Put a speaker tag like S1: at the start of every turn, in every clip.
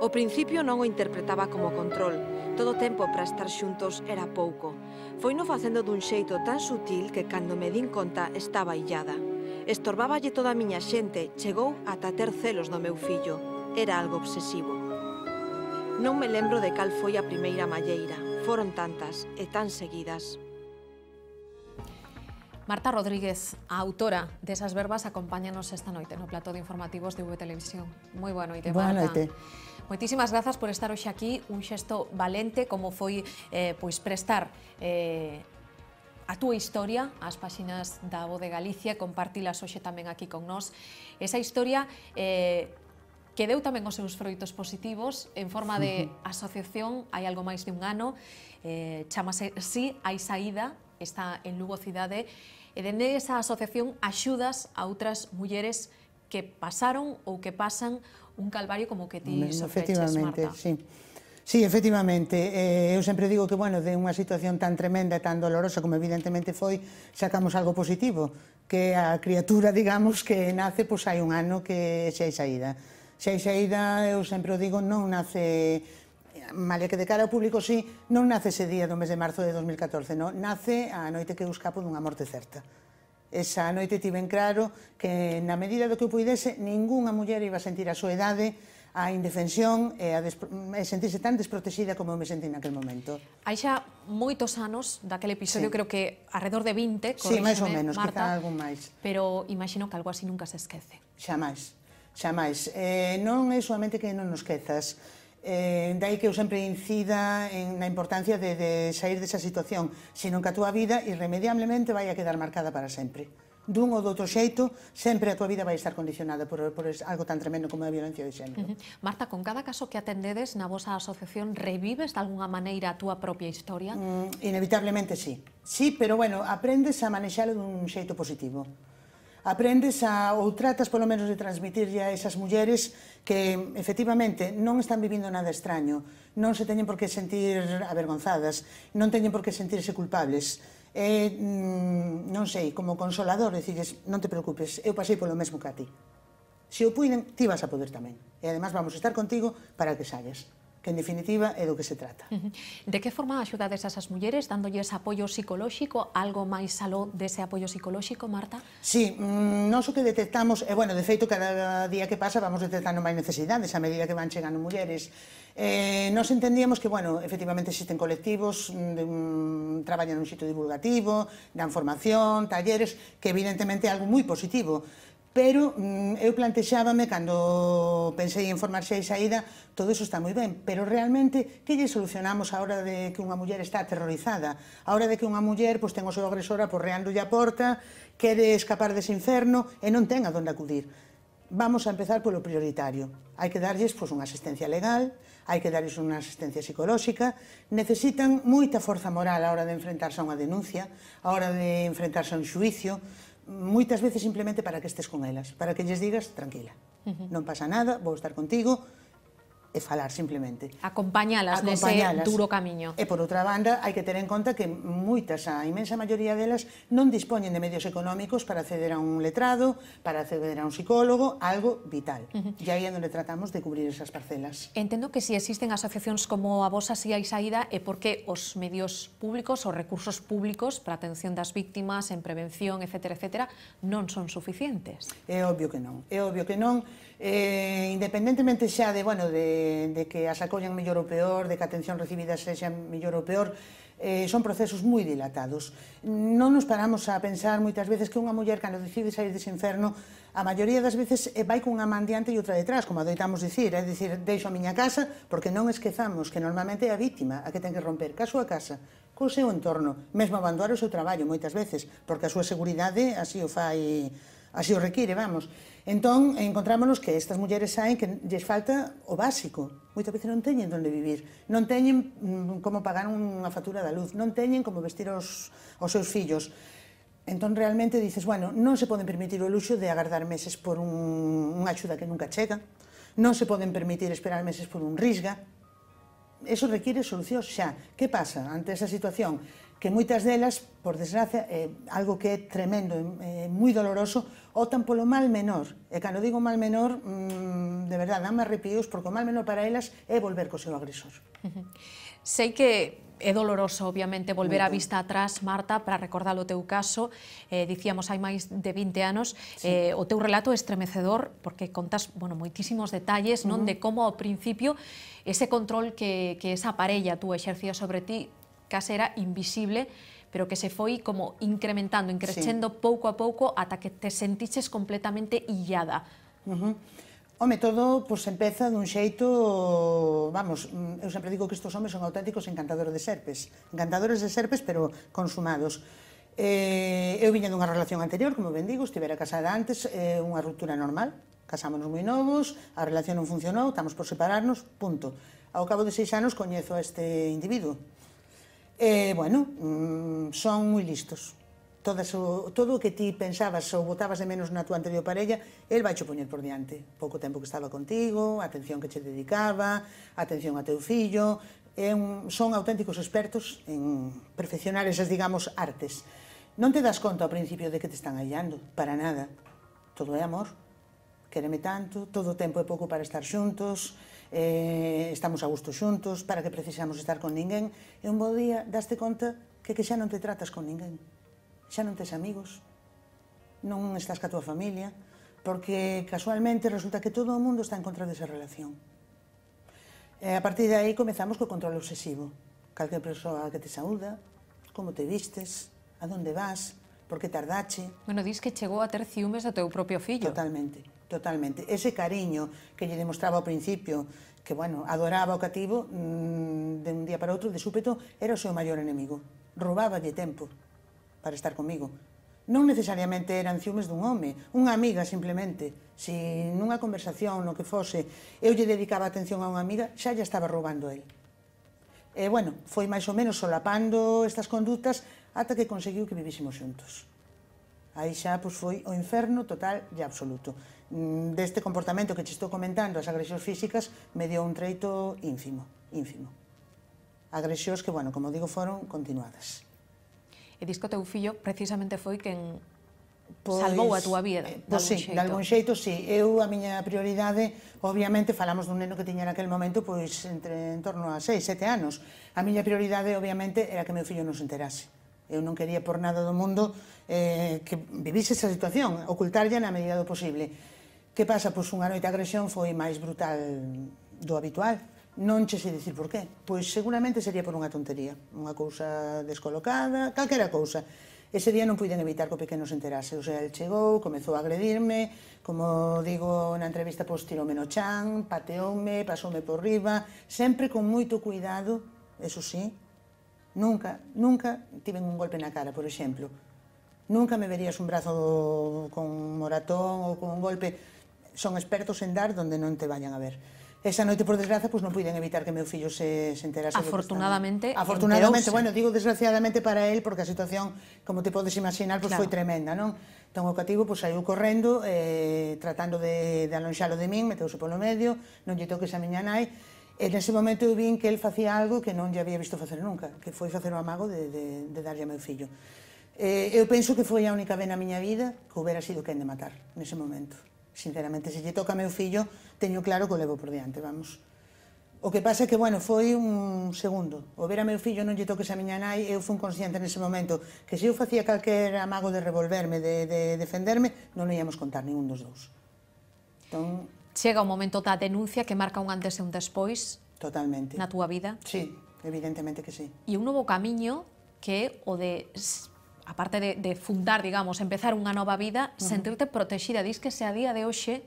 S1: O principio non o interpretaba como control. Todo o tempo para estar xuntos era pouco. Foi no facendo dun xeito tan sutil que cando me din conta estaba illada. Estorbáballe toda a miña xente, chegou ata ter celos do meu fillo. Era algo obsesivo. Non me lembro de cal foi a primeira malleira. Foron tantas e tan seguidas. Marta Rodríguez, a autora esas verbas, acompáñanos esta noite no plato de informativos de V Televisión. Moi boa noite, Marta. Boa noite. Moitísimas grazas por estar hoxe aquí, un xesto valente como foi eh, pois prestar eh, a túa historia ás páxinas da Avo de Galicia, compartilas hoxe tamén aquí con nós. Esa historia eh, que deu tamén os seus froitos positivos en forma de asociación hai algo máis de un ano, eh, chamase Si sí, hai saída, está en Lugo Cidade, e dende esa asociación axudas a outras mulleres que pasaron ou que pasan un calvario como que ti sofreches, Marta.
S2: Sí. Sí, efectivamente, eh, eu sempre digo que, bueno, de unha situación tan tremenda e tan dolorosa como evidentemente foi, sacamos algo positivo, que a criatura, digamos, que nace, pois hai un ano que xa hai saída. Xa hai saída, eu sempre o digo, non nace malia que de cara ao público sí, non nace ese día do mes de marzo de 2014, non? nace a noite que eu escapo dunha morte certa. Esa noite tiven claro que, na medida do que eu puidese, ningunha muller iba a sentir a súa idade, a indefensión e a, sentirse tan desprotexida como eu me senti naquel momento.
S1: Hai xa moitos anos daquele episodio, sí. creo que alrededor de 20, Sí, máis ou menos, Marta, quizá algún máis. Pero imagino que algo así nunca se esquece.
S2: Xa máis, xa máis. Eh, non é solamente que non nos quezas, Eh, dai que eu sempre incida en, na importancia de, de sair desa situación, senón que a túa vida irremediablemente vai a quedar marcada para sempre. Dun ou doutro xeito, sempre a túa vida vai estar condicionada por, por algo tan tremendo como a violencia de xénero.
S1: Uh -huh. Marta, con cada caso que atendedes na vosa asociación, revives de alguna maneira a túa propia historia? Mm, inevitablemente
S2: sí. Sí, pero bueno, aprendes a manexalo dun xeito positivo aprendes a, ou tratas polo menos de transmitirlle a esas mulleres que efectivamente non están vivindo nada extraño, non se teñen por que sentir avergonzadas, non teñen por que sentirse culpables. E, mm, non sei, como consolador, dicilles, non te preocupes, eu pasei polo mesmo que a ti. Se o puiden, ti vas a poder tamén. E además vamos a estar contigo para que saias que en definitiva é do que se trata.
S1: De que forma axudades esas mulleres dándolles apoio psicolóxico, algo máis aló dese apoio psicolóxico, Marta?
S2: Sí, mm, non so que detectamos, e bueno, de feito cada día que pasa vamos detectando máis necesidades a medida que van chegando mulleres. Eh, nos entendíamos que, bueno, efectivamente existen colectivos, mm, mm, traballan un xito divulgativo, dan formación, talleres, que evidentemente é algo moi positivo, Pero mm, eu plantexábame cando pensei en formar xa e saída, todo iso está moi ben, pero realmente que lle solucionamos a hora de que unha muller está aterrorizada, a hora de que unha muller pois, ten o seu agresora porreándolle a porta, quere escapar dese inferno e non ten a donde acudir. Vamos a empezar polo prioritario. Hai que darlles pois, unha asistencia legal, hai que darlles unha asistencia psicolóxica, necesitan moita forza moral a hora de enfrentarse a unha denuncia, a hora de enfrentarse a un xuicio, moitas veces simplemente para que estes con elas, para que lles digas, tranquila, uh -huh. non pasa nada, vou estar contigo, e falar simplemente.
S1: Acompañalas nese duro camiño.
S2: E por outra banda, hai que ter en conta que moitas, a imensa maioría delas, non dispoñen de medios económicos para acceder a un letrado,
S1: para acceder a un psicólogo, algo vital. Uh -huh. E aí é onde tratamos de cubrir esas parcelas. Entendo que si existen asociacións como a vosa, si hai saída, é porque os medios públicos, os recursos públicos para atención das víctimas, en prevención, etc., etc., non son suficientes.
S2: É obvio que non. É obvio que non. Eh, independentemente xa de, bueno, de de, que as acollan mellor ou peor, de que a atención recibida sexa mellor ou peor, eh, son procesos moi dilatados. Non nos paramos a pensar moitas veces que unha muller cando decide sair dese inferno, a maioría das veces eh, vai cunha man diante e outra detrás, como adoitamos dicir, é eh? dicir, deixo a miña casa, porque non esquezamos que normalmente é a vítima a que ten que romper ca súa casa, co seu entorno, mesmo abandonar o seu traballo moitas veces, porque a súa seguridade así o fai así o require, vamos. Entón, encontrámonos que estas mulleres saen que lles falta o básico. Moitas veces non teñen onde vivir, non teñen mm, como pagar unha factura da luz, non teñen como vestir os, os seus fillos. Entón, realmente dices, bueno, non se poden permitir o luxo de agardar meses por un, unha axuda que nunca chega, non se poden permitir esperar meses por un risga, eso requiere solucións xa. Que pasa ante esa situación? que moitas delas, por desgracia, é eh, algo que é tremendo, é eh, eh, moi doloroso, optan polo mal menor. E cando digo mal menor, mmm, de verdade, dame arrepios, porque o mal menor para elas
S1: é volver co seu agresor. Sei que É doloroso, obviamente, volver a vista atrás, Marta, para recordar o teu caso. Eh, dicíamos, hai máis de 20 anos. Sí. Eh, o teu relato é estremecedor, porque contas bueno, moitísimos detalles, non? Uh -huh. De como, ao principio, ese control que, que esa parella tú exercía sobre ti case era invisible, pero que se foi como incrementando, increcendo sí. pouco a pouco, ata que te sentiches completamente illada.
S2: Uh -huh. O método pues, empeza dun xeito, vamos, mm, eu sempre digo que estes homes son auténticos encantadores de serpes, encantadores de serpes, pero consumados. Eh, eu viña dunha relación anterior, como ben digo, estivera casada antes, eh, unha ruptura normal, casámonos moi novos, a relación non funcionou, estamos por separarnos, punto. Ao cabo de seis anos coñezo a este individuo. Eh, bueno, mm, son moi listos, todas o, todo o que ti pensabas ou botabas de menos na túa anterior parella, el vai poñer por diante. Pouco tempo que estaba contigo, a atención que che dedicaba, a atención a teu fillo, é un, son auténticos expertos en perfeccionar esas, digamos, artes. Non te das conta ao principio de que te están hallando, para nada. Todo é amor, quéreme tanto, todo o tempo é pouco para estar xuntos, eh, estamos a gusto xuntos, para que precisamos estar con ninguén, e un bo día daste conta que que xa non te tratas con ninguén xa non tes amigos, non estás ca túa familia, porque casualmente resulta que todo o mundo está en contra desa relación. E a partir de aí comezamos co control obsesivo. Calquer persoa que te saúda, como te vistes, a donde vas, por que tardache.
S1: Bueno, dis que chegou a ter ciúmes do teu propio
S2: fillo. Totalmente, totalmente. Ese cariño que lle demostraba ao principio, que, bueno, adoraba o cativo, mmm, de un día para outro, de súpeto, era o seu maior enemigo. Robáballe tempo para estar comigo. Non necesariamente eran ciúmes dun home, unha amiga simplemente. Se nunha conversación, no que fose, eu lle dedicaba atención a unha amiga, xa lle estaba roubando el. E, bueno, foi máis ou menos solapando estas conductas ata que conseguiu que vivísemos xuntos. Aí xa pois, foi o inferno total e absoluto. Mm, deste comportamento que te estou comentando, as agresións físicas, me dio un treito ínfimo, ínfimo. Agresións que, bueno, como digo, foron continuadas.
S1: E dis que o teu fillo precisamente foi quen pois, salvou a túa vida. Eh, pois, sí, xeito. de algún xeito,
S2: sí. Eu, a miña prioridade, obviamente, falamos dun neno que tiña naquel momento, pois, entre, en torno a 6, 7 anos. A miña prioridade, obviamente, era que meu fillo non se enterase. Eu non quería por nada do mundo eh, que vivise esa situación, ocultarlla na medida do posible. Que pasa? Pois unha noite agresión foi máis brutal do habitual. Non che sei dicir por qué. Pois seguramente sería por unha tontería, unha cousa descolocada, calquera cousa. Ese día non puiden evitar que o pequeno se enterase. O sea, el chegou, comezou a agredirme, como digo na entrevista, pois tiroume no chan, pateoume, pasoume por riba, sempre con moito cuidado, eso sí, nunca, nunca tiven un golpe na cara, por exemplo. Nunca me verías un brazo con moratón ou con un golpe. Son expertos en dar donde non te vayan a ver. Esa noite, por desgraza, pois pues, non puiden evitar que meu fillo se, se enterase. Afortunadamente, están... Afortunadamente, enterouse. bueno, digo desgraciadamente para él, porque a situación, como te podes imaginar, pois pues, claro. foi tremenda, non? Entón o cativo pois, saiu correndo, eh, tratando de, de alonxalo de min, meteuse polo medio, non lle toques a miña nai, e nese momento eu vin que el facía algo que non lle había visto facer nunca, que foi facer o amago de, de, de darlle a meu fillo. Eh, eu penso que foi a única vez na miña vida que houbera sido quen de matar nese momento sinceramente, se lle toca a meu fillo, teño claro que o levo por diante, vamos. O que pasa é que, bueno, foi un segundo. O ver a meu fillo non lle toques a miña nai, eu un consciente nese momento que se eu facía calquer amago de revolverme, de, de defenderme, non o íamos contar ningún dos dous.
S1: Entón... Chega o momento da denuncia que marca un antes e un despois
S2: Totalmente. na túa
S1: vida? Sí,
S2: evidentemente que sí.
S1: E un novo camiño que o de aparte de, de fundar, digamos, empezar unha nova vida, uh -huh. sentirte protexida. Dis que se a día de hoxe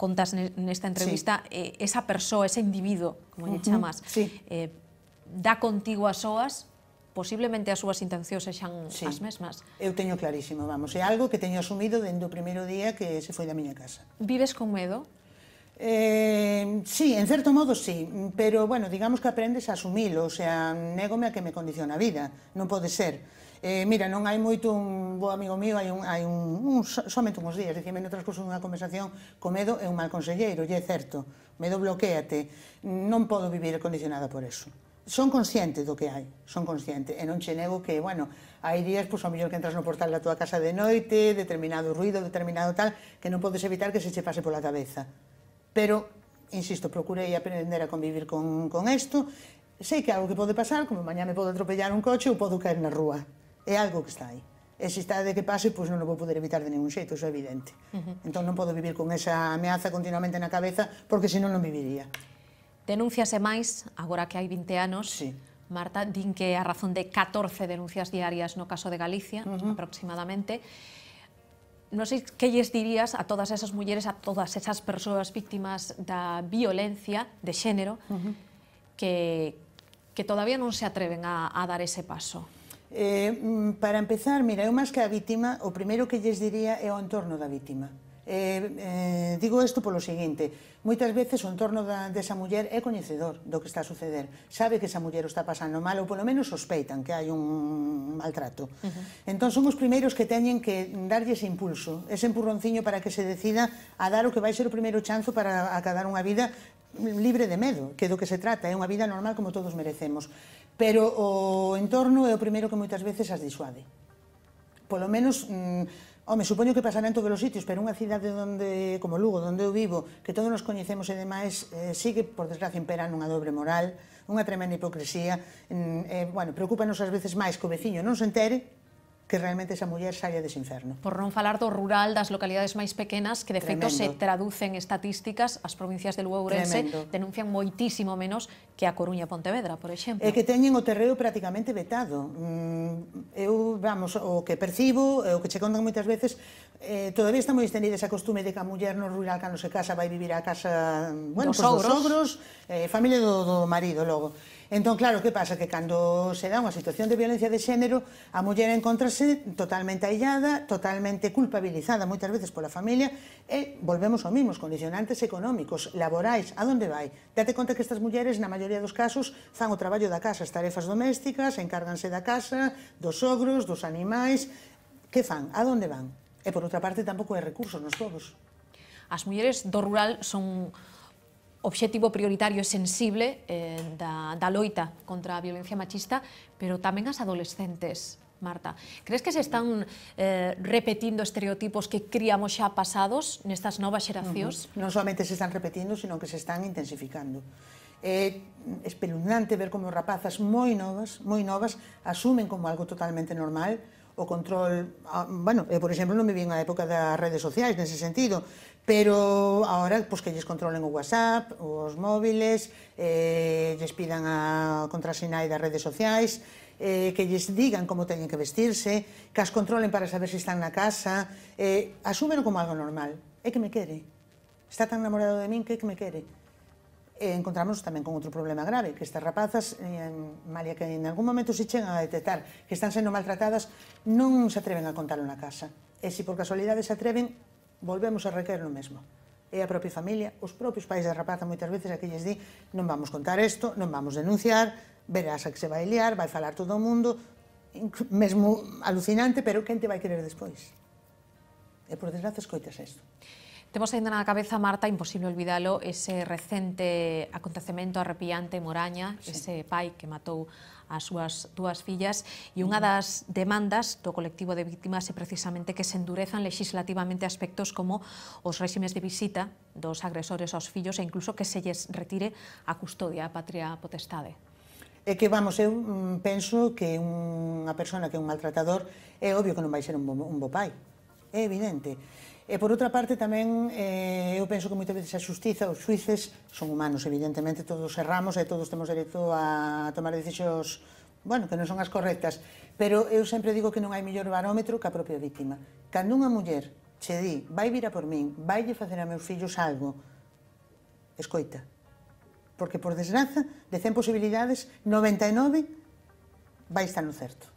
S1: contas nesta entrevista sí. eh, esa persoa, ese individuo, como uh -huh. chamas, sí. eh, dá contigo as oas, posiblemente as súas intencións sexan sí. as mesmas.
S2: Eu teño clarísimo, vamos, é algo que teño asumido dende o primeiro día que se foi da miña casa. Vives con medo? Eh, sí, en certo modo sí, pero bueno, digamos que aprendes a asumilo, o sea, négome a que me condiciona a vida, non pode ser. Eh, mira, non hai moito un bo amigo mío, hai un, hai un, un somente uns días, dicime no transcurso dunha conversación, co medo é un mal conselleiro, lle é certo, medo bloqueate, non podo vivir condicionada por eso son consciente do que hai, son consciente, e non che nego que, bueno, hai días, pois, ao mellor que entras no portal da tua casa de noite, determinado ruido, determinado tal, que non podes evitar que se che pase pola cabeza Pero, insisto, procurei aprender a convivir con, con esto. Sei que é algo que pode pasar, como mañá me pode atropellar un coche ou podo caer na rúa. É algo que está aí. E se está de que pase, pois non o vou poder evitar de ningún xeito, iso é evidente. Uh -huh. Entón non podo vivir con esa ameaza continuamente na cabeza, porque senón non viviría.
S1: Denúnciase máis, agora que hai 20 anos, sí. Marta, din que a razón de 14 denuncias diarias no caso de Galicia, uh -huh. aproximadamente, non sei que lles dirías a todas esas mulleres, a todas esas persoas víctimas da violencia de xénero uh -huh. que, que todavía non se atreven a, a dar ese paso?
S2: Eh, mm, para empezar, mira, eu máis que a vítima, o primeiro que lles diría é o entorno da vítima. Eh, eh, digo isto polo seguinte, moitas veces o entorno da, desa muller é coñecedor do que está a suceder, sabe que esa muller o está pasando mal ou polo menos sospeitan que hai un maltrato. Uh -huh. Entón son os primeiros que teñen que darlle ese impulso, ese empurronciño para que se decida a dar o que vai ser o primeiro chanzo para acabar unha vida libre de medo, que do que se trata, é unha vida normal como todos merecemos. Pero o entorno é o primeiro que moitas veces as disuade. Polo menos mm, Home, supoño que pasará en todos os sitios, pero unha cidade onde, como Lugo, onde eu vivo, que todos nos coñecemos e demais, eh, sigue, por desgracia, imperando unha dobre moral, unha tremenda hipocresía. Eh, bueno, preocupanos ás veces máis que o veciño non se entere, que realmente esa muller saia dese inferno.
S1: Por non falar do rural das localidades máis pequenas, que de feito se traducen estatísticas, as provincias de Lugo Urense denuncian moitísimo menos que a Coruña e Pontevedra, por exemplo. É que
S2: teñen o terreo prácticamente vetado. Mm, eu, vamos, o que percibo, o que che contan moitas veces, eh, todavía está moi estendida esa costume de que a muller no rural, cando se casa, vai vivir a casa bueno, dos, pues, dos eh, familia do, do marido, logo. Entón, claro, que pasa? Que cando se dá unha situación de violencia de xénero, a muller encontrase totalmente aillada, totalmente culpabilizada moitas veces pola familia, e volvemos ao mismo, condicionantes económicos, laborais, a donde vai? Date conta que estas mulleres, na maioría dos casos, fan o traballo da casa, as tarefas domésticas, encárganse da casa, dos sogros, dos animais, que fan? A donde van? E por outra parte, tampouco hai recursos nos
S1: todos. As mulleres do rural son obxectivo prioritario e sensible eh, da, da loita contra a violencia machista, pero tamén as adolescentes, Marta. Crees que se están eh, repetindo estereotipos que criamos xa pasados nestas novas xeracións? Uh -huh.
S2: Non solamente se están repetindo, sino que se están intensificando. É espeluznante ver como rapazas moi novas, moi novas, asumen como algo totalmente normal o control, bueno, eu eh, por exemplo non me vin a época das redes sociais nese sentido, pero agora pois que lles controlen o WhatsApp, os móviles, eh lles pidan a contrasinai das redes sociais, eh, que lles digan como teñen que vestirse, que as controlen para saber se si están na casa, eh, asúmeno como algo normal. É que me quere. Está tan enamorado de min que é que me quere. E encontramos tamén con outro problema grave, que estas rapazas, en, eh, malia que en algún momento se chegan a detectar que están sendo maltratadas, non se atreven a contalo na casa. E se por casualidade se atreven, volvemos a requerir o mesmo. E a propia familia, os propios pais da rapaza moitas veces a que lles di non vamos contar isto, non vamos denunciar, verás a que se vai liar, vai falar todo o mundo, mesmo alucinante, pero quen te vai querer despois? E por desgraza escoitas isto.
S1: Temos ainda na cabeza, Marta, imposible olvidalo, ese recente acontecemento arrepiante en Moraña, sí. ese pai que matou as súas dúas fillas e unha das demandas do colectivo de víctimas é precisamente que se endurezan legislativamente aspectos como os réximes de visita dos agresores aos fillos e incluso que se lles retire a custodia a patria potestade.
S2: É que, vamos, eu mm, penso que unha persona que é un maltratador é obvio que non vai ser un bo, un bo pai. É evidente. E por outra parte tamén eh, eu penso que moitas veces a xustiza, os suíces son humanos, evidentemente todos erramos e todos temos dereito a tomar decisións bueno, que non son as correctas, pero eu sempre digo que non hai mellor barómetro que a propia vítima. Cando unha muller che di, vai vir a por min, vai lle facer a meus fillos algo, escoita. Porque, por desgraza, de 100 posibilidades, 99 vai estar no certo.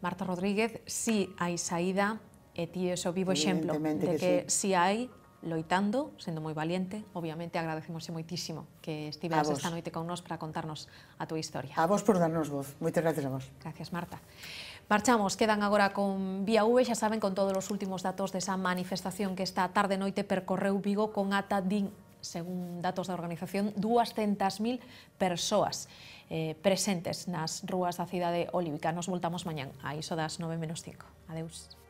S1: Marta Rodríguez, si sí, hai saída, E ti é o vivo exemplo de que, que sí. si hai loitando, sendo moi valiente, obviamente agradecemosle moitísimo que estiveras esta noite con nos para contarnos a túa historia. A vos por darnos voz. Moitas gracias a vos. Gracias, Marta. Marchamos, quedan agora con Vía V, xa saben, con todos os últimos datos desa manifestación que esta tarde noite percorreu Vigo con ata din, según datos da organización, 200.000 persoas eh, presentes nas rúas da cidade olívica. Nos voltamos mañán a iso das 9 menos 5. Adeus.